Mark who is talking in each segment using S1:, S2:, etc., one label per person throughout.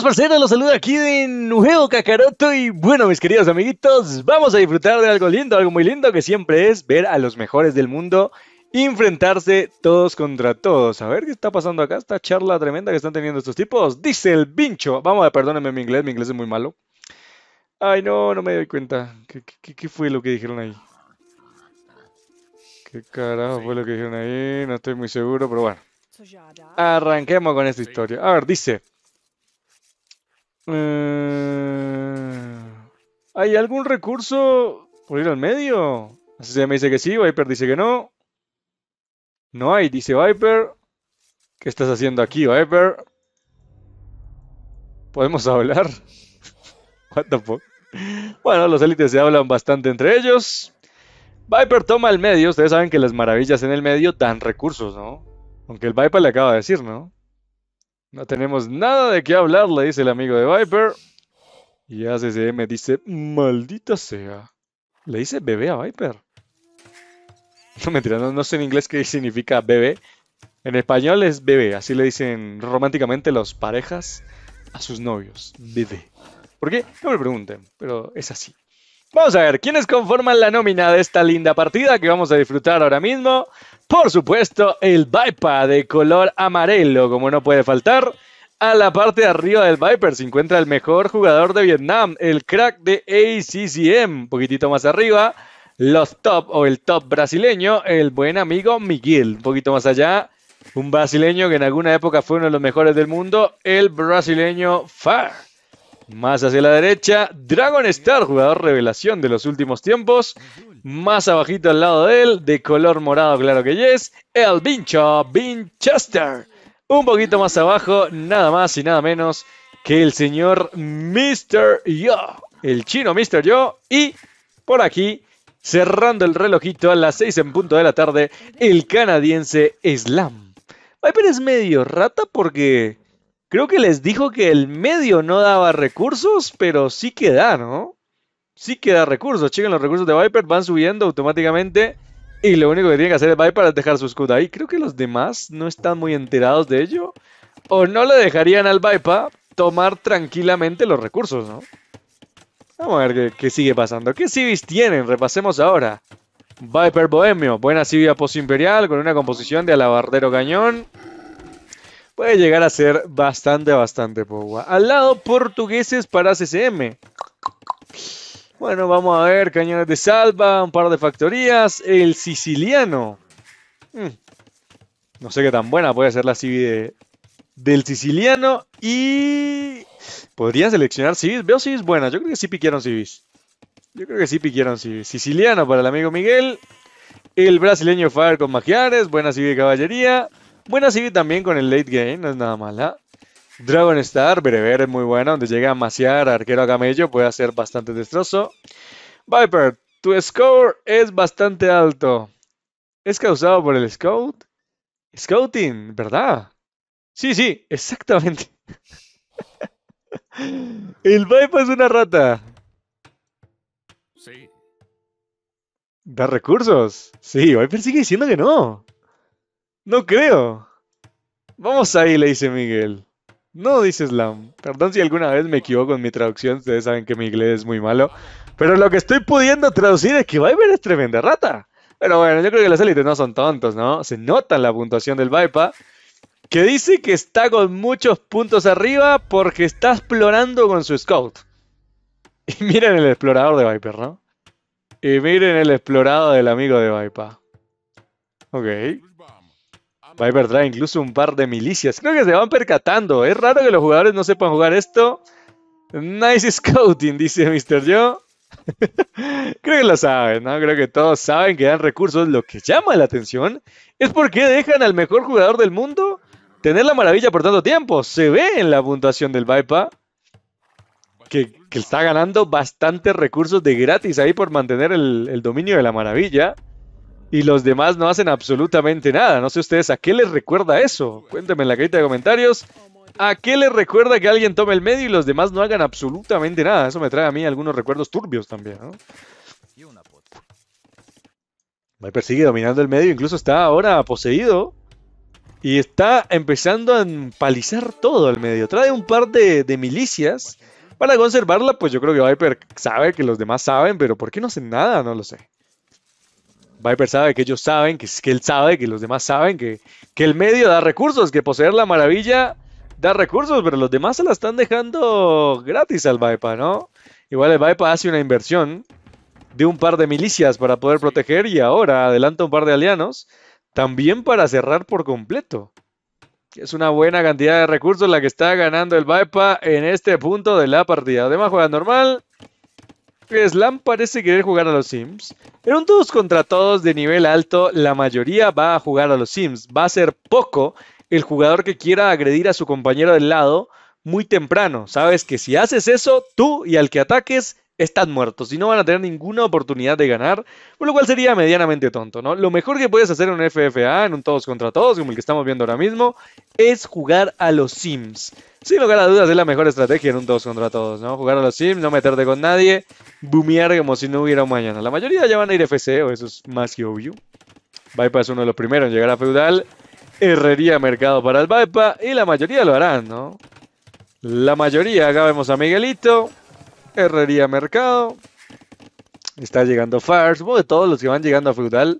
S1: Los parceros, los saludo aquí de nuevo Kakaroto. y bueno, mis queridos amiguitos, vamos a disfrutar de algo lindo, algo muy lindo que siempre es ver a los mejores del mundo enfrentarse todos contra todos. A ver qué está pasando acá, esta charla tremenda que están teniendo estos tipos. Dice el bincho, vamos a perdónenme mi inglés, mi inglés es muy malo. Ay, no, no me doy cuenta. ¿Qué, qué, qué fue lo que dijeron ahí? ¿Qué carajo fue lo que dijeron ahí? No estoy muy seguro, pero bueno. Arranquemos con esta historia. A ver, dice... Eh, ¿Hay algún recurso por ir al medio? Así se me dice que sí, Viper dice que no. No hay, dice Viper. ¿Qué estás haciendo aquí, Viper? ¿Podemos hablar? What Bueno, los élites se hablan bastante entre ellos. Viper toma el medio. Ustedes saben que las maravillas en el medio dan recursos, ¿no? Aunque el Viper le acaba de decir, ¿no? No tenemos nada de qué hablar, le dice el amigo de Viper. Y ACCM dice, maldita sea. Le dice bebé a Viper. No mentira, no, no sé en inglés qué significa bebé. En español es bebé, así le dicen románticamente las parejas a sus novios. Bebé. ¿Por qué? No me pregunten, pero es así. Vamos a ver, ¿quiénes conforman la nómina de esta linda partida que vamos a disfrutar ahora mismo? Por supuesto, el Viper de color amarelo, como no puede faltar. A la parte de arriba del Viper se encuentra el mejor jugador de Vietnam, el crack de ACCM. Un poquitito más arriba, los top o el top brasileño, el buen amigo Miguel. Un poquito más allá, un brasileño que en alguna época fue uno de los mejores del mundo, el brasileño Far. Más hacia la derecha, Dragon Star, jugador revelación de los últimos tiempos. Más abajito al lado de él, de color morado claro que es, el bincho, Binchester. Un poquito más abajo, nada más y nada menos que el señor Mr. Yo, el chino Mr. Yo. Y por aquí, cerrando el relojito a las 6 en punto de la tarde, el canadiense Slam. Pero es medio rata porque Creo que les dijo que el medio no daba recursos, pero sí que da, ¿no? Sí que da recursos. Chequen los recursos de Viper, van subiendo automáticamente. Y lo único que tiene que hacer el Viper es dejar su escudo ahí. Creo que los demás no están muy enterados de ello. O no le dejarían al Viper tomar tranquilamente los recursos, ¿no? Vamos a ver qué, sigue pasando. ¿Qué civis tienen? Repasemos ahora. Viper Bohemio, buena civia post-imperial con una composición de alabardero cañón puede llegar a ser bastante, bastante poca. Al lado, portugueses para CCM. Bueno, vamos a ver, cañones de salva, un par de factorías, el siciliano. Hmm. No sé qué tan buena puede ser la CV del siciliano y... Podría seleccionar civis. Veo CVs buenas. Yo creo que sí piquieron CVs Yo creo que sí piquieron CVs, Siciliano para el amigo Miguel. El brasileño Fire con Magiares. Buena CV de caballería. Buena sigue también con el late game, no es nada mala. Dragon Star, Bereber es muy buena, donde llega a maciar arquero a camello, puede hacer bastante destrozo. Viper, tu score es bastante alto. Es causado por el scout. Scouting, ¿verdad? Sí, sí, exactamente. el Viper es una rata. Sí. ¿Da recursos? Sí, Viper sigue diciendo que no. No creo. Vamos ahí, le dice Miguel. No, dice Slam. Perdón si alguna vez me equivoco en mi traducción, ustedes saben que mi inglés es muy malo. Pero lo que estoy pudiendo traducir es que Viper es tremenda rata. Pero bueno, yo creo que las élites no son tontos, ¿no? Se nota la puntuación del Viper. Que dice que está con muchos puntos arriba porque está explorando con su scout. Y miren el explorador de Viper, ¿no? Y miren el explorado del amigo de Viper. Ok. Viper trae incluso un par de milicias. Creo que se van percatando. Es raro que los jugadores no sepan jugar esto. Nice scouting, dice Mr. Joe. creo que lo saben, ¿no? Creo que todos saben que dan recursos. Lo que llama la atención es porque dejan al mejor jugador del mundo tener la maravilla por tanto tiempo. Se ve en la puntuación del Viper que, está ganando bastantes recursos de gratis ahí por mantener el dominio de la maravilla y los demás no hacen absolutamente nada. No sé ustedes a qué les recuerda eso. Cuéntenme en la cajita de comentarios. ¿A qué les recuerda que alguien tome el medio y los demás no hagan absolutamente nada? Eso me trae a mí algunos recuerdos turbios también, ¿no? Me persigue dominando el medio, incluso está ahora poseído. Y está empezando a empalizar todo el medio. Trae un par de, de milicias para conservarla. Pues yo creo que Viper sabe que los demás saben, pero ¿por qué no hacen nada? No lo sé. Viper sabe que ellos saben, que, él sabe, que los demás saben, que, el medio da recursos, que poseer la maravilla da recursos, pero los demás se la están dejando gratis al Viper, ¿no? Igual el Viper hace una inversión de un par de milicias para poder proteger y ahora adelanta un par de alianos también para cerrar por completo. Es una buena cantidad de recursos la que está ganando el Viper en este punto de la partida. Además juega normal, Slam pues, parece querer jugar a los Sims. En un todos contra todos de nivel alto, la mayoría va a jugar a los Sims. Va a ser poco el jugador que quiera agredir a su compañero del lado muy temprano. Sabes que si haces eso, tú y al que ataques están muertos y no van a tener ninguna oportunidad de ganar, por lo cual sería medianamente tonto, ¿no? Lo mejor que puedes hacer en un FFA, en un todos contra todos, como el que estamos viendo ahora mismo, es jugar a los Sims. Sin lugar a dudas es la mejor estrategia en un todos contra todos, ¿no? Jugar a los Sims, no meterte con nadie, boomear como si no hubiera un mañana. La mayoría ya van a ir o eso es más que obvio. Vipa es uno de los primeros en llegar a feudal. Herrería mercado para el Vipa. Y la mayoría lo harán, ¿no? La mayoría, acá vemos a Miguelito. Herrería Mercado. Está llegando Fars Supongo todos los que van llegando a Frutal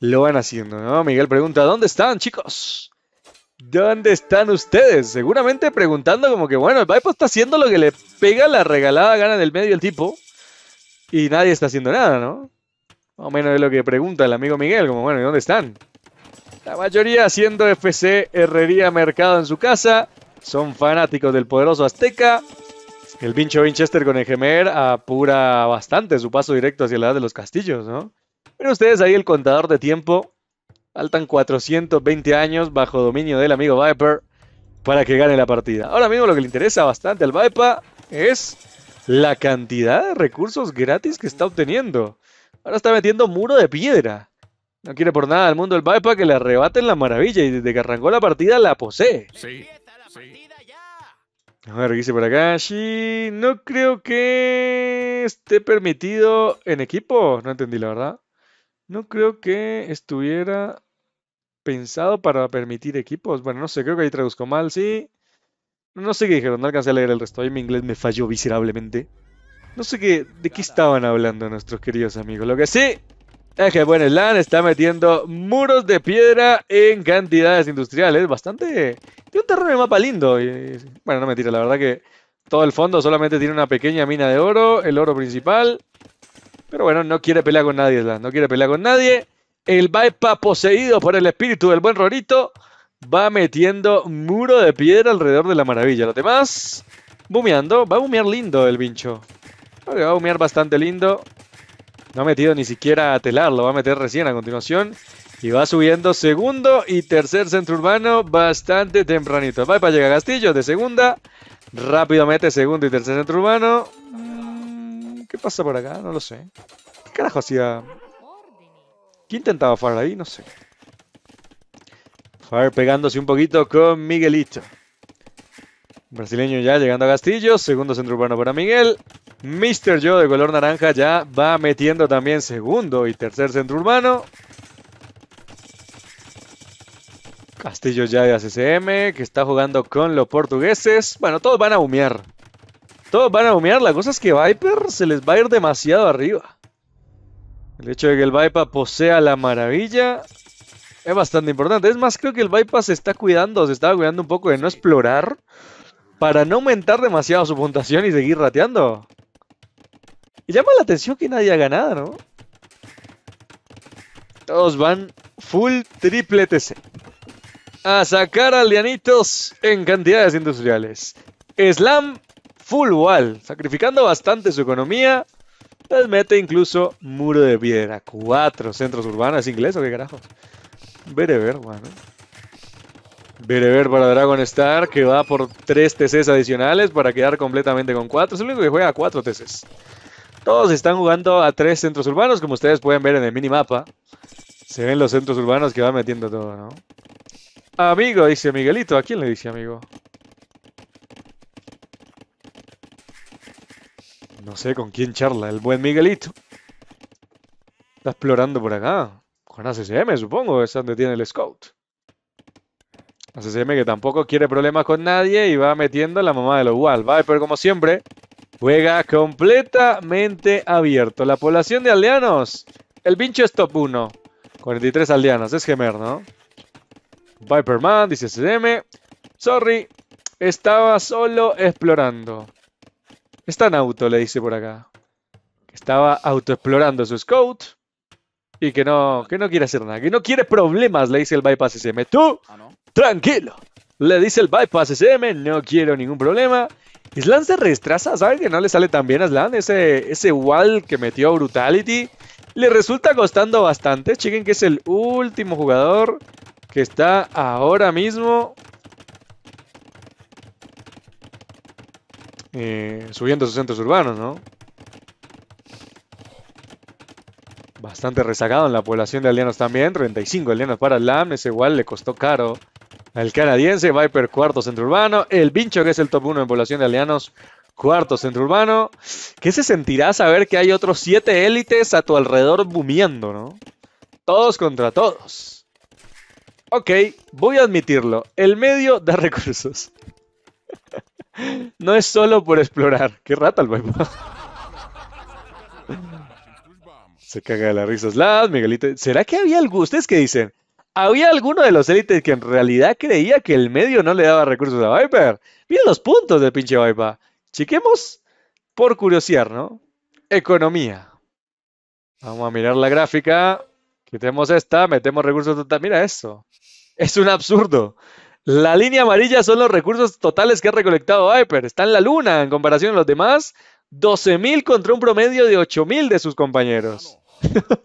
S1: lo van haciendo, ¿no? Miguel pregunta, ¿dónde están, chicos? ¿Dónde están ustedes? Seguramente preguntando como que, bueno, el Vipo está haciendo lo que le pega la regalada gana del medio el tipo. Y nadie está haciendo nada, ¿no? Más o menos es lo que pregunta el amigo Miguel, como, bueno, ¿y dónde están? La mayoría haciendo FC Herrería Mercado en su casa. Son fanáticos del poderoso Azteca. El pincho Winchester con el apura bastante su paso directo hacia la edad de los castillos, ¿no? Pero ustedes ahí el contador de tiempo. Faltan 420 años bajo dominio del amigo Viper para que gane la partida. Ahora mismo lo que le interesa bastante al Viper es la cantidad de recursos gratis que está obteniendo. Ahora está metiendo muro de piedra. No quiere por nada al mundo el Viper que le arrebaten la maravilla y desde que arrancó la partida la posee. Sí, sí. A ver, por acá. Sí, no creo que esté permitido en equipo. No entendí la verdad. No creo que estuviera pensado para permitir equipos. Bueno, no sé, creo que ahí traduzco mal, sí. No sé qué dijeron, no alcancé a leer el resto. Ahí mi inglés me falló miserablemente. No sé qué, de qué estaban hablando nuestros queridos amigos. Lo que sí es ah, que bueno, Slan está metiendo muros de piedra en cantidades industriales. Bastante. Tiene un terreno de mapa lindo. bueno, no me tira, la verdad que todo el fondo solamente tiene una pequeña mina de oro, el oro principal. Pero bueno, no quiere pelear con nadie, Slan. No quiere pelear con nadie. El Vaipa, poseído por el espíritu del buen Rorito, va metiendo muro de piedra alrededor de la maravilla. Los demás, bumeando. Va a bumear lindo el bincho. va a bumear bastante lindo. No ha metido ni siquiera a telar, lo va a meter recién a continuación. Y va subiendo segundo y tercer centro urbano bastante tempranito. Va para llegar Castillo de segunda. Rápido mete segundo y tercer centro urbano. Mm, ¿Qué pasa por acá? No lo sé. ¿Qué carajo hacía? ¿Qué intentaba Far ahí? No sé. Far pegándose un poquito con Miguelito. Brasileño ya llegando a Castillo, segundo centro urbano para Miguel. Mister Joe de color naranja ya va metiendo también segundo y tercer centro urbano. Castillo ya de ACCM, que está jugando con los portugueses. Bueno, todos van a humear. Todos van a humear. La cosa es que Viper se les va a ir demasiado arriba. El hecho de que el Viper posea la maravilla es bastante importante. Es más, creo que el Viper se está cuidando, se está cuidando un poco de no explorar para no aumentar demasiado su puntuación y seguir rateando. Y llama la atención que nadie ha ganado, ¿no? Todos van full triple TC. A sacar aldeanitos en cantidades industriales. Slam full wall, sacrificando bastante su economía. Les mete incluso muro de piedra. Cuatro centros urbanos. ¿Es inglés o qué carajos? Bereber, bueno. Bereber para Dragon Star, que va por 3 TCs adicionales para quedar completamente con 4. Es el único que juega a 4 TCs. Todos están jugando a 3 centros urbanos, como ustedes pueden ver en el minimapa. Se ven los centros urbanos que va metiendo todo, ¿no? Amigo, dice Miguelito. ¿A quién le dice amigo? No sé con quién charla el buen Miguelito. Está explorando por acá. Con ACCM, supongo, es donde tiene el scout. SM que tampoco quiere problemas con nadie y va metiendo la mamá de los Wall. Viper, como siempre, juega completamente abierto. La población de aldeanos. El pinche es top 1. 43 aldeanos. Es gemer, ¿no? Viperman, dice SDM. Sorry, estaba solo explorando. Está en auto, le dice por acá. Estaba autoexplorando su scout. Y que no, que no quiere hacer nada, que no quiere problemas, le dice el bypass SM. Tú ah, Tranquilo, le dice el Bypass SM, no quiero ningún problema. Slan se restraza ¿saben que no le sale tan bien a Slam. Ese, wall que metió Brutality le resulta costando bastante. Chequen que es el último jugador que está ahora mismo eh, subiendo sus centros urbanos, ¿no? Bastante rezagado en la población de alienos también. 35 alienos para Slam. ese wall le costó caro el canadiense, Viper, cuarto centro urbano. El Vincho, que es el top 1 en población de alianos, cuarto centro urbano. ¿Qué se sentirá saber que hay otros siete élites a tu alrededor bumiendo, no? Todos contra todos. Ok, voy a admitirlo. El medio da recursos. no es solo por explorar. Qué rata el Viper. se caga de la risa Slav, Miguelito. ¿Será que había algo? ¿Ustedes que dicen? Había alguno de los élites que en realidad creía que el medio no le daba recursos a Viper. Miren los puntos del pinche Viper. Chequemos por curiosidad, ¿no? Economía. Vamos a mirar la gráfica. Quitemos esta, metemos recursos totales. Mira eso. Es un absurdo. La línea amarilla son los recursos totales que ha recolectado Viper. Está en la luna en comparación a los demás. 12.000 contra un promedio de 8.000 de sus compañeros. Ah,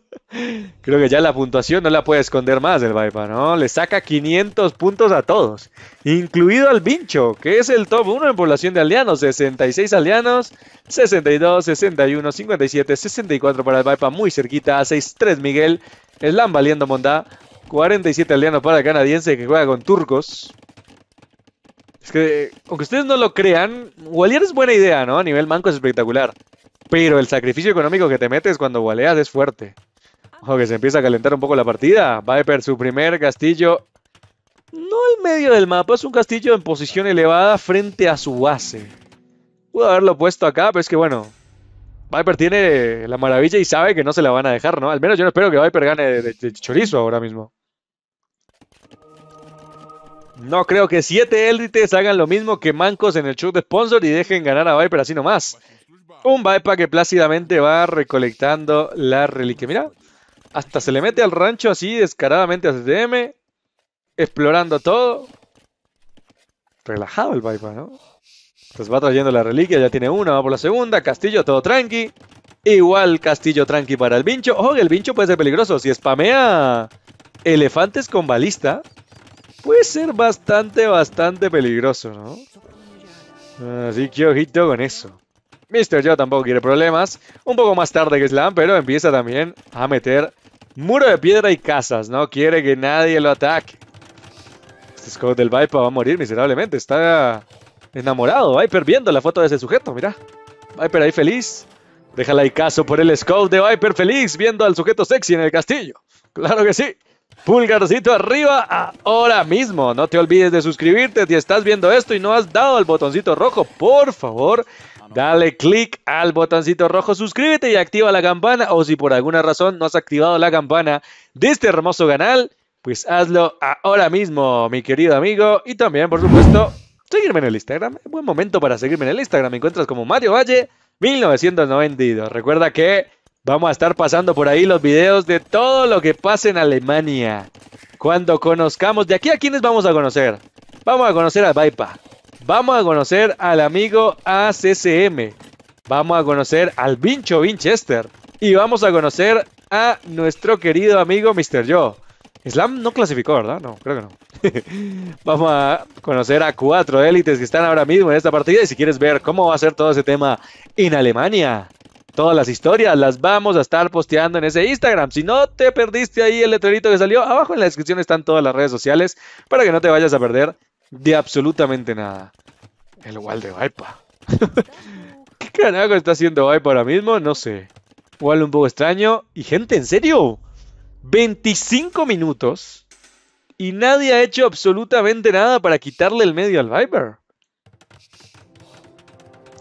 S1: Creo que ya la puntuación no la puede esconder más el Vaipa, ¿no? Le saca 500 puntos a todos, incluido al Vincho, que es el top 1 en población de aldeanos. 66 aldeanos, 62, 61, 57, 64 para el Vaipa, muy cerquita. A 6-3 Miguel, Slam valiendo Mondá. 47 aldeanos para el canadiense que juega con turcos. Es que, aunque ustedes no lo crean, Gualear es buena idea, ¿no? A nivel manco es espectacular. Pero el sacrificio económico que te metes cuando gualeas es fuerte. Ojo que se empieza a calentar un poco la partida. Viper, su primer castillo. No en medio del mapa, es un castillo en posición elevada frente a su base. Pudo haberlo puesto acá, pero es que bueno. Viper tiene la maravilla y sabe que no se la van a dejar, ¿no? Al menos yo no espero que Viper gane de, chorizo ahora mismo. No creo que siete élites hagan lo mismo que Mancos en el show de sponsor y dejen ganar a Viper así nomás. Un Viper que plácidamente va recolectando la reliquia. Mira, hasta se le mete al rancho así descaradamente a CTM. Explorando todo. Relajado el Vaipa, ¿no? Entonces pues va trayendo la reliquia, ya tiene una, va por la segunda. Castillo todo tranqui. Igual castillo tranqui para el vincho. Ojo, el bincho puede ser peligroso. Si spamea elefantes con balista, puede ser bastante, bastante peligroso, ¿no? Así que ojito con eso. Mr. Joe tampoco quiere problemas. Un poco más tarde que Slam, pero empieza también a meter Muro de piedra y casas. No quiere que nadie lo ataque. Este scout del Viper va a morir miserablemente. Está enamorado. Viper viendo la foto de ese sujeto. Mira. Viper ahí feliz. Déjala y caso por el scout de Viper feliz viendo al sujeto sexy en el castillo. Claro que sí. Pulgarcito arriba ahora mismo. No te olvides de suscribirte si estás viendo esto y no has dado al botoncito rojo. Por favor, Dale click al botoncito rojo, suscríbete y activa la campana. O si por alguna razón no has activado la campana de este hermoso canal, pues hazlo ahora mismo, mi querido amigo. Y también, por supuesto, seguirme en el Instagram. Es buen momento para seguirme en el Instagram. Me encuentras como Mario Valle 1992. Recuerda que vamos a estar pasando por ahí los videos de todo lo que pasa en Alemania. Cuando conozcamos, de aquí a quiénes vamos a conocer. Vamos a conocer a Vaipa. Vamos a conocer al amigo ACCM. Vamos a conocer al Vincho Winchester. Y vamos a conocer a nuestro querido amigo Mr. Joe. Slam no clasificó, ¿verdad? No, creo que no. Vamos a conocer a cuatro élites que están ahora mismo en esta partida y si quieres ver cómo va a ser todo ese tema en Alemania, todas las historias las vamos a estar posteando en ese Instagram. Si no te perdiste ahí el letrerito que salió, abajo en la descripción están todas las redes sociales para que no te vayas a perder de absolutamente nada. El wall de Vaipa. ¿Qué carajo está haciendo Viper ahora mismo? No sé. Wall un poco extraño. Y gente, ¿en serio? 25 minutos y nadie ha hecho absolutamente nada para quitarle el medio al Viper.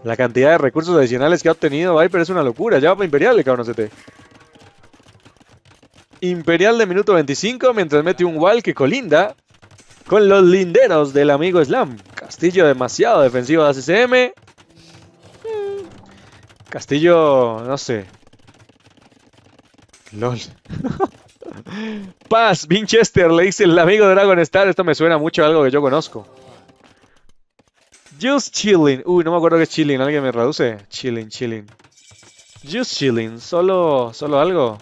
S1: La cantidad de recursos adicionales que ha obtenido Viper es una locura. Ya va para Imperial el cabrón CT. Este. Imperial de minuto 25 mientras mete un wall que colinda con los linderos del amigo Slam. Castillo demasiado defensivo de ACM. Mm. Castillo, no sé. LOL. Paz, Winchester, le dice el amigo Dragon Star. Esto me suena mucho a algo que yo conozco. Just chilling. Uy, no me acuerdo qué es chilling. ¿Alguien me reduce. Chilling, chilling. Just chilling. Solo, solo algo.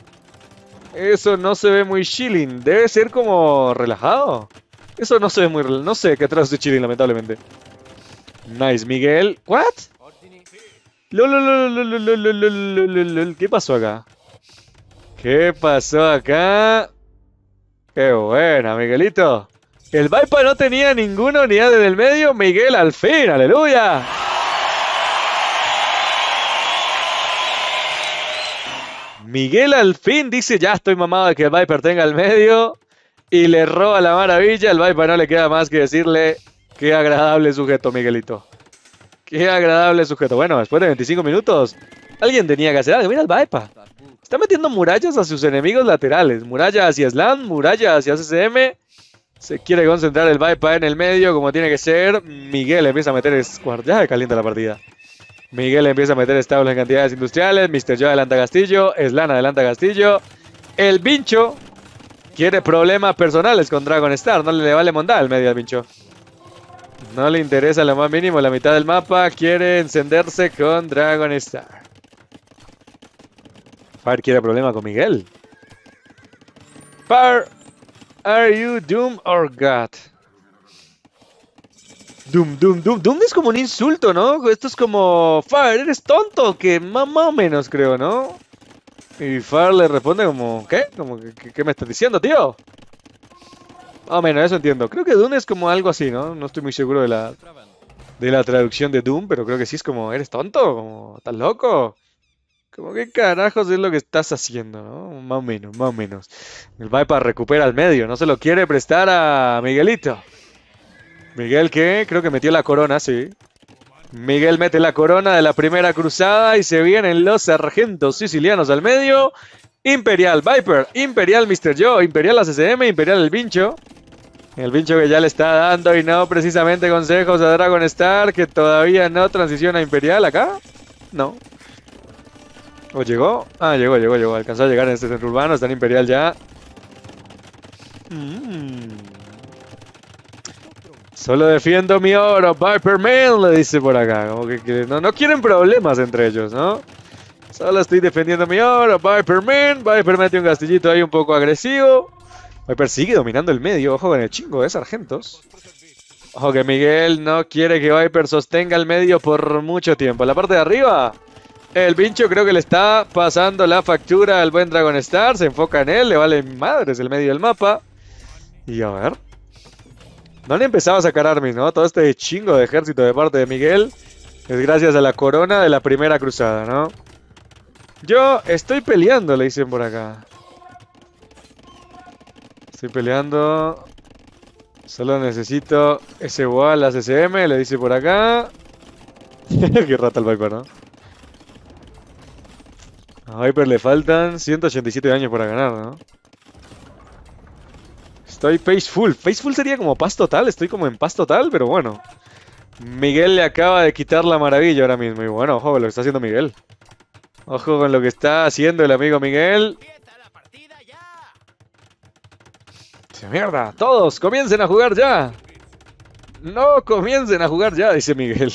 S1: Eso no se ve muy chilling. Debe ser como relajado. Eso no se ve muy real. No sé qué atrás de Chile, lamentablemente. Nice, Miguel. ¿What? ¿Qué pasó acá? ¿Qué pasó acá? Qué buena, Miguelito. El Viper no tenía ninguna unidad desde el medio. Miguel al fin, aleluya. Miguel al fin dice, ya estoy mamado de que el Viper tenga el medio y le roba la maravilla. El Vaipa no le queda más que decirle qué agradable sujeto, Miguelito. Qué agradable sujeto. Bueno, después de 25 minutos, alguien tenía que hacer algo. Mira el Vaipa. Está metiendo murallas a sus enemigos laterales. Muralla hacia Slam, muralla hacia CCM. Se quiere concentrar el Vaipa en el medio como tiene que ser. Miguel empieza a meter... Ya calienta la partida. Miguel empieza a meter establos en cantidades industriales. Mr. Joe adelanta Castillo. Slan adelanta Castillo. El Bincho... Quiere problemas personales con Dragon Star. No le vale mundial, al medio al pincho. No le interesa lo más mínimo la mitad del mapa. Quiere encenderse con Dragon Star. Fire quiere problema con Miguel. Fire, are you Doom or God? Doom, Doom, Doom. Doom es como un insulto, ¿no? Esto es como... Fire, eres tonto. Que más o menos creo, ¿no? Y Far le responde como, ¿qué? ¿qué, me estás diciendo, tío? Más o menos, eso entiendo. Creo que Dune es como algo así, ¿no? No estoy muy seguro de la, de la traducción de Doom, pero creo que sí es como, ¿eres tonto? Como, ¿estás loco? Como, ¿qué carajos es lo que estás haciendo, no? Más o menos, más o menos. El Viper recupera al medio, no se lo quiere prestar a Miguelito. Miguel qué? creo que metió la corona, sí. Miguel mete la corona de la primera cruzada y se vienen los sargentos sicilianos al medio. Imperial Viper, Imperial Mr. Joe, Imperial CCM, Imperial El Vincho. El Vincho que ya le está dando y no precisamente consejos a Dragon Star que todavía no transiciona a Imperial acá. No. ¿O llegó? Ah, llegó, llegó, llegó. Alcanzó a llegar en este centro urbano, está en Imperial ya. Mmm... Solo defiendo mi oro, Viperman, le dice por acá. Como que, no, no quieren problemas entre ellos, ¿no? Solo estoy defendiendo mi oro, Viperman. Viper mete un castillito ahí un poco agresivo. Viper sigue dominando el medio, ojo con el chingo de sargentos. Ojo que Miguel no quiere que Viper sostenga el medio por mucho tiempo. La parte de arriba, el pincho creo que le está pasando la factura al buen Dragon Star. Se enfoca en él, le vale madres el medio del mapa. Y a ver, no han empezaba a sacar armas, ¿no? Todo este chingo de ejército de parte de Miguel es gracias a la corona de la primera cruzada, ¿no? Yo estoy peleando, le dicen por acá. Estoy peleando. Solo necesito ese wall a CCM, le dice por acá. Qué rata el Viper, ¿no? A Viper le faltan 187 años para ganar, ¿no? Estoy face full. Face full sería como paz total. Estoy como en paz total, pero bueno. Miguel le acaba de quitar la maravilla ahora mismo. Y bueno, ojo con lo que está haciendo Miguel. Ojo con lo que está haciendo el amigo Miguel. ¡Se Mierda, todos comiencen a jugar ya. No comiencen a jugar ya, dice Miguel.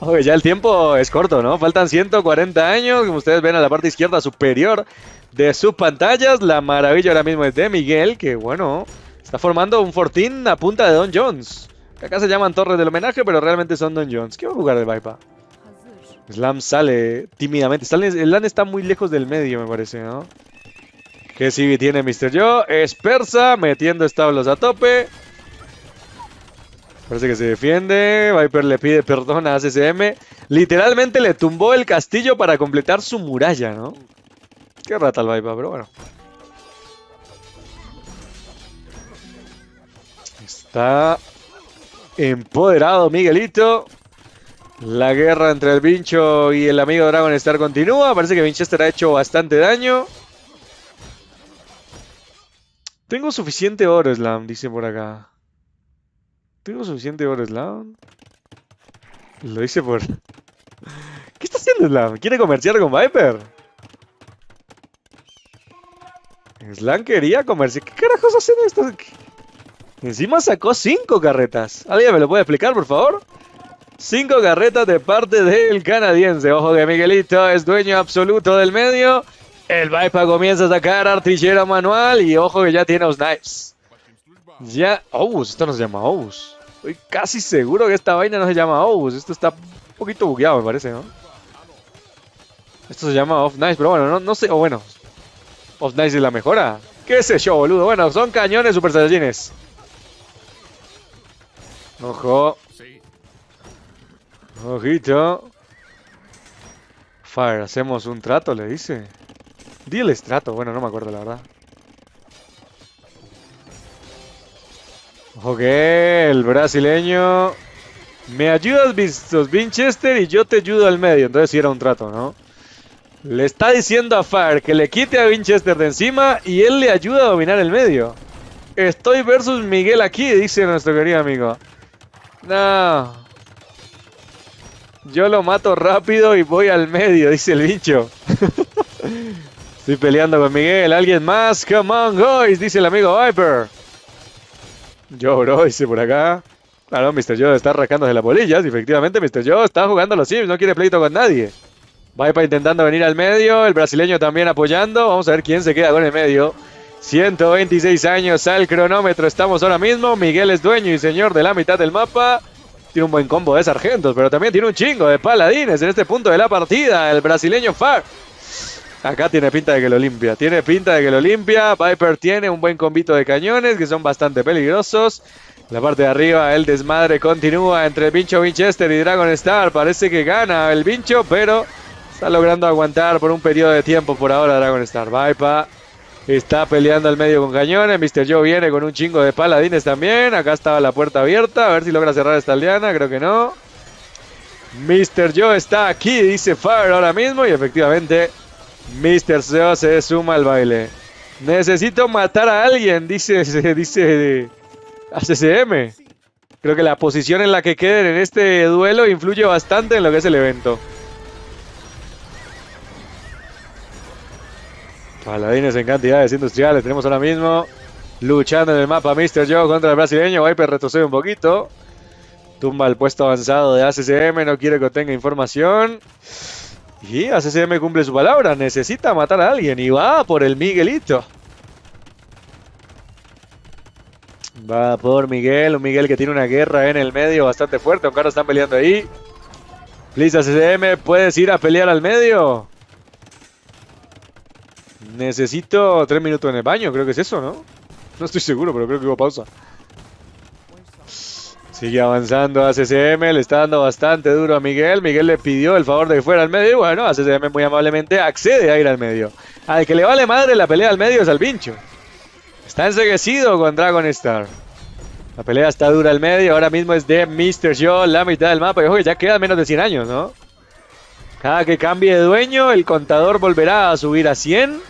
S1: Oye, ya el tiempo es corto, ¿no? Faltan 140 años, como ustedes ven a la parte izquierda superior de sus pantallas. La maravilla ahora mismo es de Miguel, que bueno, está formando un fortín a punta de Don Jones. acá se llaman torres del homenaje, pero realmente son Don Jones. ¿Qué va a jugar de Viper? Slam sale tímidamente. El Slam está muy lejos del medio, me parece, ¿no? Que sí tiene Mr. Joe? Es persa, metiendo establos a tope. Parece que se defiende. Viper le pide perdón a SSM. Literalmente le tumbó el castillo para completar su muralla, ¿no? Qué rata el Viper, pero bueno. Está empoderado Miguelito. La guerra entre el Vincho y el amigo Dragon Star continúa. Parece que Winchester ha hecho bastante daño. Tengo suficiente oro, Slam, dice por acá. Tengo suficiente oro, Slam. Lo hice por... ¿Qué está haciendo Slam? ¿Quiere comerciar con Viper? Slan quería comerse. ¿Qué carajos hacen estos? Encima sacó cinco carretas. ¿Alguien me lo puede explicar, por favor? Cinco carretas de parte del canadiense. Ojo que Miguelito es dueño absoluto del medio. El Vipa comienza a sacar artillero manual y ojo que ya tiene los knives. Ya, Obus, esto no se llama Obus. Estoy casi seguro que esta vaina no se llama Obus. Esto está un poquito bugueado, me parece, ¿no? Esto se llama Off Knives, pero bueno, no, no sé, o bueno, of Nice la mejora. ¿Qué sé yo, boludo? Bueno, son cañones Super Saiyajines. Ojo. Ojito. Fire, hacemos un trato, le dice. Diles trato, bueno, no me acuerdo la verdad. Ok, el brasileño. Me ayudas, Winchester, y yo te ayudo al medio. Entonces sí era un trato, ¿no? Le está diciendo a Far que le quite a Winchester de encima y él le ayuda a dominar el medio. Estoy versus Miguel aquí, dice nuestro querido amigo. No. Yo lo mato rápido y voy al medio, dice el bicho. Estoy peleando con Miguel. ¿Alguien más? Come on, guys, dice el amigo Viper. Yo, bro, dice por acá. Claro, Mr. Joe está arrancando de las bolillas. Efectivamente, Mr. Joe está jugando a los Sims, no quiere pleito con nadie. Viper intentando venir al medio, el brasileño también apoyando. Vamos a ver quién se queda con el medio. 126 años al cronómetro, estamos ahora mismo. Miguel es dueño y señor de la mitad del mapa. Tiene un buen combo de sargentos, pero también tiene un chingo de paladines en este punto de la partida. El brasileño Far. Acá tiene pinta de que lo limpia, tiene pinta de que lo limpia. Viper tiene un buen combito de cañones que son bastante peligrosos. La parte de arriba, el desmadre continúa entre el Vincho Winchester y Dragon Star. Parece que gana el Vincho, pero Está logrando aguantar por un periodo de tiempo por ahora Dragon Star. Vaipa está peleando al medio con cañones. Mr. Joe viene con un chingo de paladines también. Acá estaba la puerta abierta. A ver si logra cerrar esta aldeana. Creo que no. Mr. Joe está aquí, dice Fire ahora mismo. Y efectivamente, Mr. Joe se suma al baile. Necesito matar a alguien, dice, dice ACCM. Creo que la posición en la que queden en este duelo influye bastante en lo que es el evento. Paladines en cantidades industriales tenemos ahora mismo. Luchando en el mapa Mr. Joe contra el brasileño. Viper retrocede un poquito. Tumba el puesto avanzado de ACCM. No quiere que tenga información. Y ACCM cumple su palabra. Necesita matar a alguien. Y va por el Miguelito. Va por Miguel. Un Miguel que tiene una guerra en el medio bastante fuerte. Aunque ahora están peleando ahí. Please ACCM. ¿Puedes ir a pelear al medio? Necesito tres minutos en el baño, creo que es eso, ¿no? No estoy seguro, pero creo que hubo pausa. Sigue avanzando ACCM, le está dando bastante duro a Miguel. Miguel le pidió el favor de que fuera al medio y bueno, ACCM muy amablemente accede a ir al medio. Al que le vale madre la pelea al medio es al pincho. Está enseguecido con Dragon Star. La pelea está dura al medio, ahora mismo es de Mr. Joe, la mitad del mapa. Y ojo, ya queda menos de 100 años, ¿no? Cada que cambie de dueño, el contador volverá a subir a 100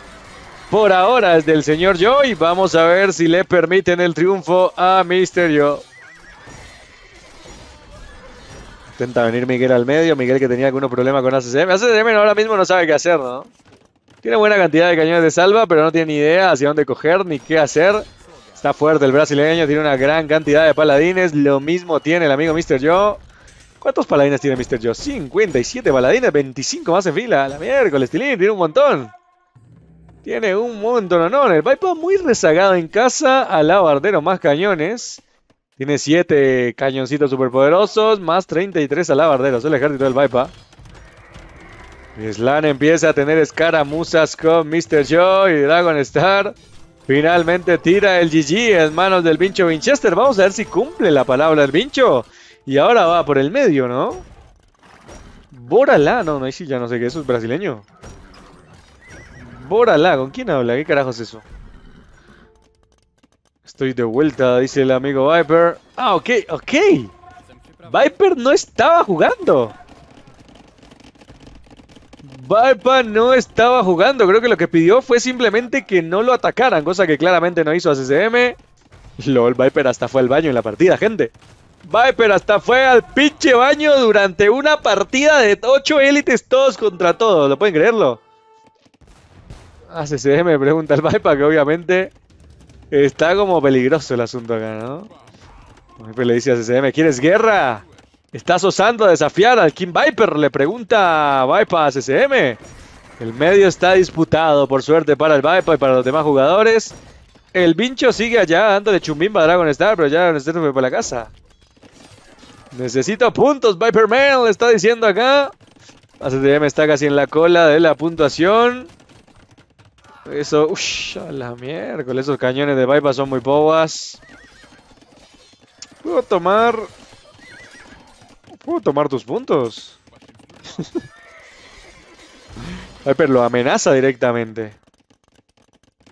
S1: por ahora es del señor y Vamos a ver si le permiten el triunfo a Misterio. Intenta venir Miguel al medio. Miguel que tenía algunos problemas con ACM ACM ahora mismo no sabe qué hacer, ¿no? Tiene buena cantidad de cañones de salva, pero no tiene ni idea hacia dónde coger ni qué hacer. Está fuerte el brasileño, tiene una gran cantidad de paladines. Lo mismo tiene el amigo Mr. Joe. ¿Cuántos paladines tiene Mr. Joe? 57 paladines, 25 más en fila. La miércoles, Tilín, tiene un montón. Tiene un montón no, no, El Viper muy rezagado en casa. Alabardero más cañones. Tiene 7 cañoncitos superpoderosos. Más 33 alabarderos. El ejército del Viper. Slan empieza a tener escaramuzas con Mr. Joe y Dragon Star. Finalmente tira el GG en manos del pincho Winchester. Vamos a ver si cumple la palabra el pincho Y ahora va por el medio, ¿no? Boralá. No, no, ya no sé qué. Eso es brasileño. Bórala, ¿con quién habla? ¿Qué carajo es eso? Estoy de vuelta, dice el amigo Viper. Ah, ok, ok. Viper no estaba jugando. Viper no estaba jugando. Creo que lo que pidió fue simplemente que no lo atacaran, cosa que claramente no hizo a CCM. LOL, Viper hasta fue al baño en la partida, gente. Viper hasta fue al pinche baño durante una partida de 8 élites todos contra todos. ¿Lo pueden creerlo? ACCM ah, pregunta el Viper, que obviamente está como peligroso el asunto acá, ¿no? Viper le dice a CCM, ¿quieres guerra? ¿Estás osando desafiar al King Viper? Le pregunta Viper a CCM. El medio está disputado, por suerte, para el Viper y para los demás jugadores. El bincho sigue allá dándole chumbimba a Dragon Star, pero ya Dragon Star no para la casa. Necesito puntos, Man le está diciendo acá. ACCM está casi en la cola de la puntuación. Eso, uff, a la miércoles. Esos cañones de bypass son muy bobas. Puedo tomar... Puedo tomar tus puntos. pero lo amenaza directamente.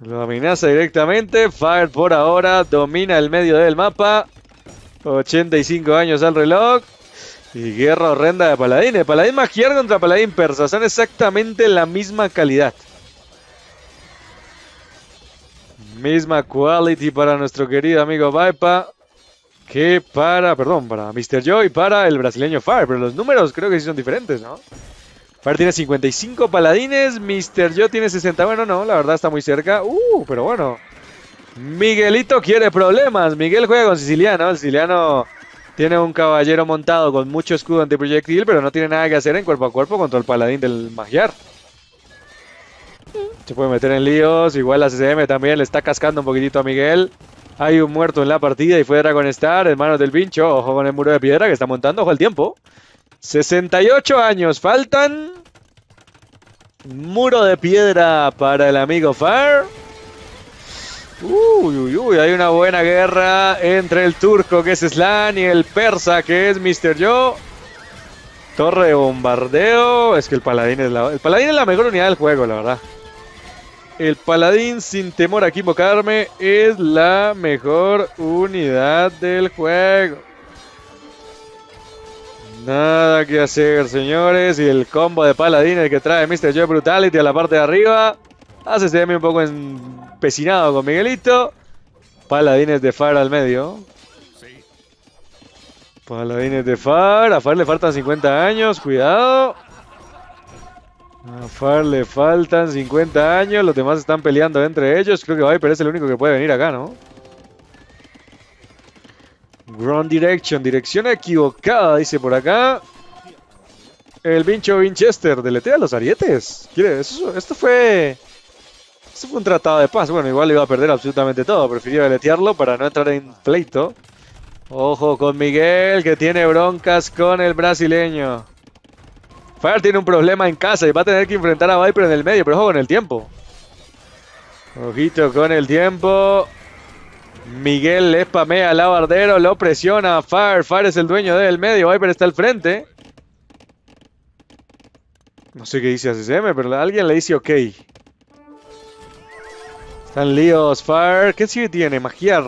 S1: Lo amenaza directamente. Fire por ahora domina el medio del mapa. 85 años al reloj. Y guerra horrenda de paladines. Paladín magiar contra paladín persa. Son exactamente la misma calidad. Misma quality para nuestro querido amigo Vaipa que para, perdón, para Mr. Joe y para el brasileño Fire, pero los números creo que sí son diferentes, ¿no? Fire tiene 55 paladines, Mr. Joe tiene 60, bueno, no, la verdad está muy cerca, uh, pero bueno. Miguelito quiere problemas, Miguel juega con Siciliano, Siciliano tiene un caballero montado con mucho escudo antiproyectil, pero no tiene nada que hacer en cuerpo a cuerpo contra el paladín del Magiar. Se puede meter en líos. Igual la CCM también le está cascando un poquitito a Miguel. Hay un muerto en la partida y fue Dragon Star en manos del pincho. Ojo con el muro de piedra que está montando. Ojo al tiempo. 68 años faltan. Muro de piedra para el amigo Far. Uy, uy, uy, hay una buena guerra entre el turco que es Slan y el persa que es Mr. Joe Torre de bombardeo. Es que el paladín es la, el paladín es la mejor unidad del juego, la verdad. El paladín, sin temor a equivocarme, es la mejor unidad del juego. Nada que hacer, señores. Y el combo de paladines el que trae Mr. Joe Brutality a la parte de arriba. Hace este un poco empecinado con Miguelito. Paladines de Far al medio. Paladines de Far. A Far le faltan 50 años. Cuidado. A ah, Far le faltan 50 años, los demás están peleando entre ellos. Creo que Viper es el único que puede venir acá, ¿no? Grand direction, dirección equivocada, dice por acá. El Vincho Winchester, deletea los arietes. Eso, esto fue... Esto fue un tratado de paz. Bueno, igual iba a perder absolutamente todo. Prefirió deletearlo para no entrar en pleito. Ojo con Miguel, que tiene broncas con el brasileño. Fire tiene un problema en casa y va a tener que enfrentar a Viper en el medio, pero ojo con el tiempo. Ojito con el tiempo. Miguel le spamea al lavardero, lo presiona Far Fire es el dueño del medio, Viper está al frente. No sé qué dice ACM, pero alguien le dice ok. Están líos, Far, ¿Qué sigue tiene? Magiar.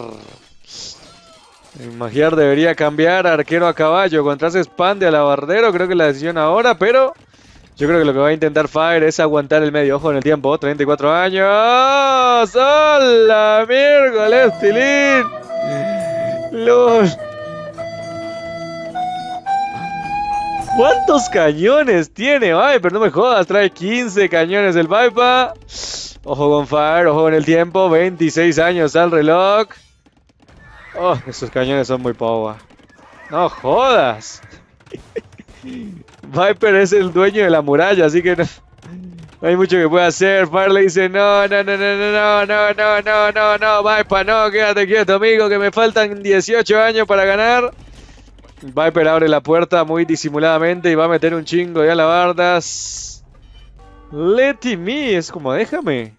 S1: Magiar debería cambiar arquero a caballo. Contra se expande a la Bardero. Creo que la decisión ahora, pero yo creo que lo que va a intentar Fire es aguantar el medio. Ojo en el tiempo. 34 años. ¡Hola, miércoles, Tilín! Los... ¿Cuántos cañones tiene? Ay, pero no me jodas. Trae 15 cañones del Viper. Ojo con Fire. Ojo en el tiempo. 26 años al reloj. Oh, esos cañones son muy power. No jodas. Viper es el dueño de la muralla, así que no, hay mucho que pueda hacer. Farley dice, no, no, no, no, no, no, no, no, no, no, Viper, no, quédate quieto, amigo, que me faltan 18 años para ganar. Viper abre la puerta muy disimuladamente y va a meter un chingo de alabardas. Let me, es como déjame.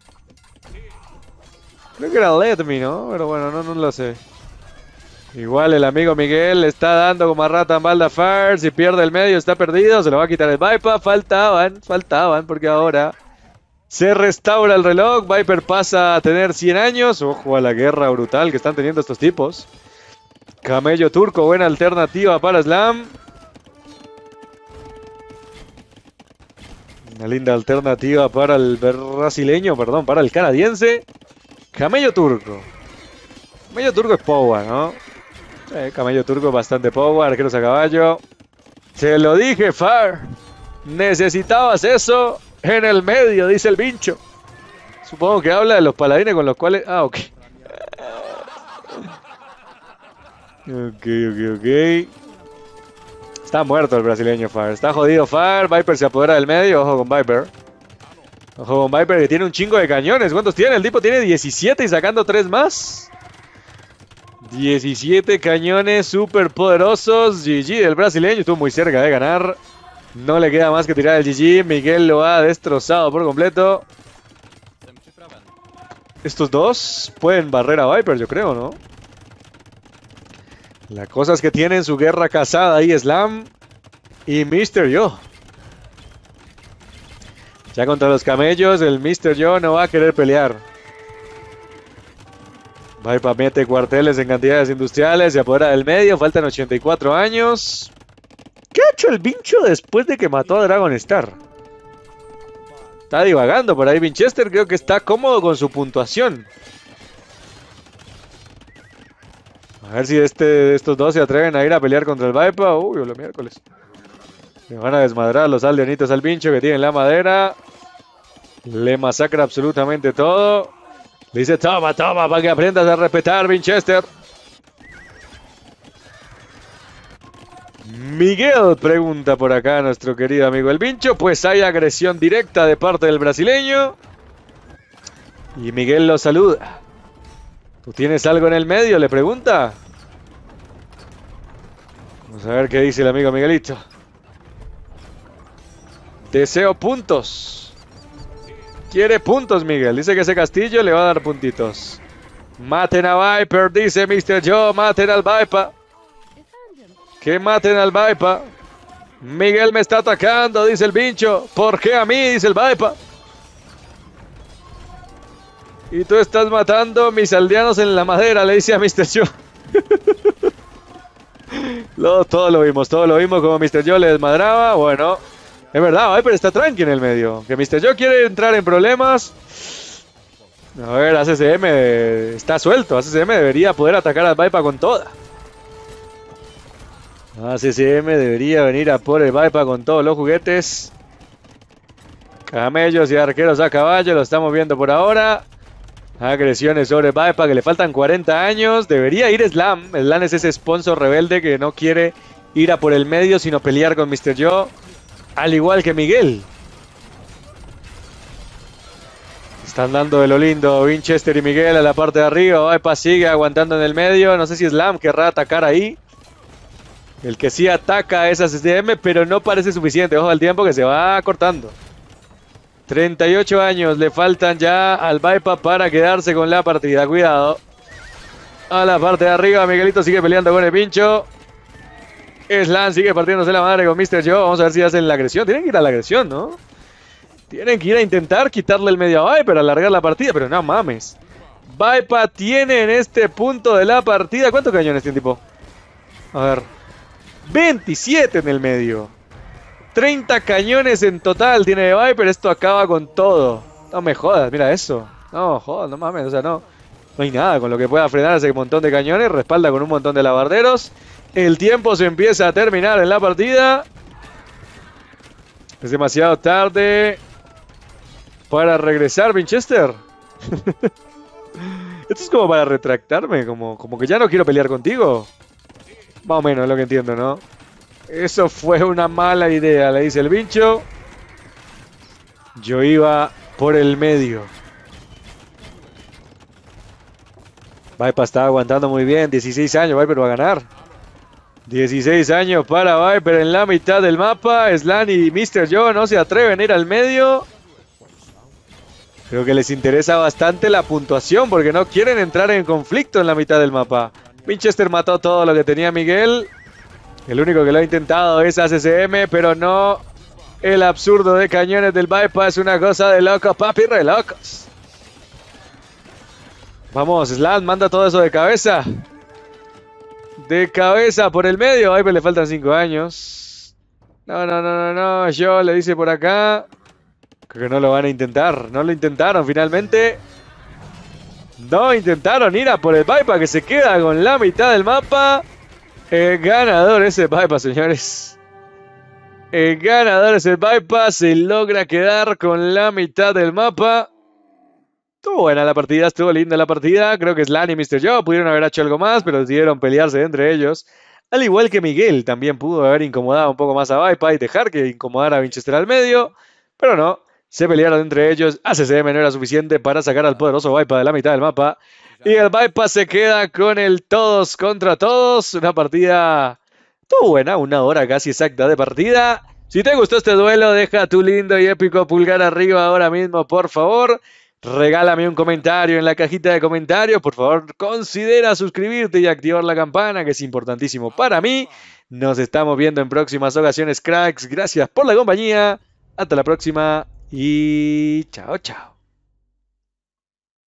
S1: Creo que era let me, ¿no? Pero bueno, no, no lo sé. Igual el amigo Miguel está dando como a rata Malda Si pierde el medio, está perdido. Se lo va a quitar el Viper. Faltaban, faltaban, porque ahora se restaura el reloj. Viper pasa a tener 100 años. Ojo a la guerra brutal que están teniendo estos tipos. Camello turco, buena alternativa para Slam. Una linda alternativa para el brasileño, perdón, para el canadiense. Camello turco. Camello turco es Powa, ¿no? Eh, camello turco, bastante power, arqueros a caballo. Se lo dije, Far. Necesitabas eso en el medio, dice el vincho. Supongo que habla de los paladines con los cuales... Ah, ok. Ok, ok, ok. Está muerto el brasileño Far. Está jodido Far. Viper se apodera del medio. Ojo con Viper. Ojo con Viper que tiene un chingo de cañones. ¿Cuántos tiene? El tipo tiene 17 y sacando 3 más. 17 cañones super poderosos. GG del brasileño. Estuvo muy cerca de ganar. No le queda más que tirar el GG. Miguel lo ha destrozado por completo. Estos dos pueden barrer a Viper, yo creo, ¿no? La cosa es que tienen su guerra casada ahí Slam y Mr. Yo. Ya contra los camellos, el Mr. Yo no va a querer pelear. Vaipa mete cuarteles en cantidades industriales, y apodera del medio, faltan 84 años. ¿Qué ha hecho el Vincho después de que mató a Dragon Star? Está divagando por ahí Winchester, creo que está cómodo con su puntuación. A ver si este, estos dos se atreven a ir a pelear contra el Vipa. Uy, los miércoles. Se van a desmadrar los aldeanitos al Vincho que tienen la madera. Le masacra absolutamente todo. Dice, toma, toma, para que aprendas a respetar, Winchester. Miguel pregunta por acá a nuestro querido amigo El Vincho, pues hay agresión directa de parte del brasileño. Y Miguel lo saluda. ¿Tú tienes algo en el medio? Le pregunta. Vamos a ver qué dice el amigo Miguelito. Deseo puntos. Quiere puntos, Miguel. Dice que ese castillo le va a dar puntitos. Maten a Viper, dice Mr. Joe. Maten al Viper. Que maten al Viper. Miguel me está atacando, dice el bicho. ¿Por qué a mí? Dice el Viper. Y tú estás matando mis aldeanos en la madera, le dice a Mr. Joe. lo, todo lo vimos, todo lo vimos como Mr. Joe le desmadraba. Bueno, es verdad, Viper está tranqui en el medio. Que Mr. Joe quiere entrar en problemas. A ver, ACCM está suelto. ACCM debería poder atacar al Viper con toda. ACCM debería venir a por el Viper con todos los juguetes. Camellos y arqueros a caballo, lo estamos viendo por ahora. Agresiones sobre Viper, que le faltan 40 años. Debería ir Slam. Slam es ese sponsor rebelde que no quiere ir a por el medio, sino pelear con Mr. Joe. Al igual que Miguel. Están dando de lo lindo Winchester y Miguel a la parte de arriba. Vaipa sigue aguantando en el medio. No sé si Slam querrá atacar ahí. El que sí ataca es ACM, pero no parece suficiente. Ojo al tiempo que se va cortando. 38 años le faltan ya al Vaipa para quedarse con la partida. Cuidado. A la parte de arriba, Miguelito sigue peleando con el pincho. Slan sigue partiéndose la madre con Mr. Joe. Vamos a ver si hacen la agresión. Tienen que ir a la agresión, ¿no? Tienen que ir a intentar quitarle el medio a Viper, alargar la partida. Pero no mames. Viper tiene en este punto de la partida. ¿Cuántos cañones tiene tipo? A ver. 27 en el medio. 30 cañones en total tiene Viper. Esto acaba con todo. No me jodas, mira eso. No, jodas, no mames. O sea, no. No hay nada con lo que pueda frenar ese montón de cañones. Respalda con un montón de lavarderos. El tiempo se empieza a terminar en la partida. Es demasiado tarde para regresar, Winchester. Esto es como para retractarme, como, como que ya no quiero pelear contigo. Más o menos es lo que entiendo, ¿no? Eso fue una mala idea, le dice el bicho. Yo iba por el medio. Viper está aguantando muy bien, 16 años, Viper va a ganar. 16 años para Viper en la mitad del mapa. Slan y Mr. Joe no se atreven a ir al medio. Creo que les interesa bastante la puntuación porque no quieren entrar en conflicto en la mitad del mapa. Winchester mató todo lo que tenía Miguel. El único que lo ha intentado es ACCM, pero no el absurdo de cañones del es Una cosa de locos, papi, re locos. Vamos, Slan, manda todo eso de cabeza. De cabeza por el medio. ahí pues le faltan 5 años. No, no, no, no, no. Yo le dice por acá. Creo que no lo van a intentar. No lo intentaron finalmente. No intentaron ir a por el Bypass que se queda con la mitad del mapa. El ganador es el bypass, señores. El ganador es el bypass. Se logra quedar con la mitad del mapa. Estuvo buena la partida, estuvo linda la partida. Creo que Slan y Mr. Joe pudieron haber hecho algo más, pero decidieron pelearse entre ellos. Al igual que Miguel, también pudo haber incomodado un poco más a Vipa y dejar que incomodara a Winchester al medio, pero no. Se pelearon entre ellos. ACCM de manera suficiente para sacar al poderoso Vipa de la mitad del mapa. Y el Vipa se queda con el todos contra todos. Una partida. Estuvo buena, una hora casi exacta de partida. Si te gustó este duelo, deja tu lindo y épico pulgar arriba ahora mismo, por favor. Regálame un comentario en la cajita de comentarios. Por favor, considera suscribirte y activar la campana, que es importantísimo para mí. Nos estamos viendo en próximas ocasiones, cracks. Gracias por la compañía. Hasta la próxima y chao, chao.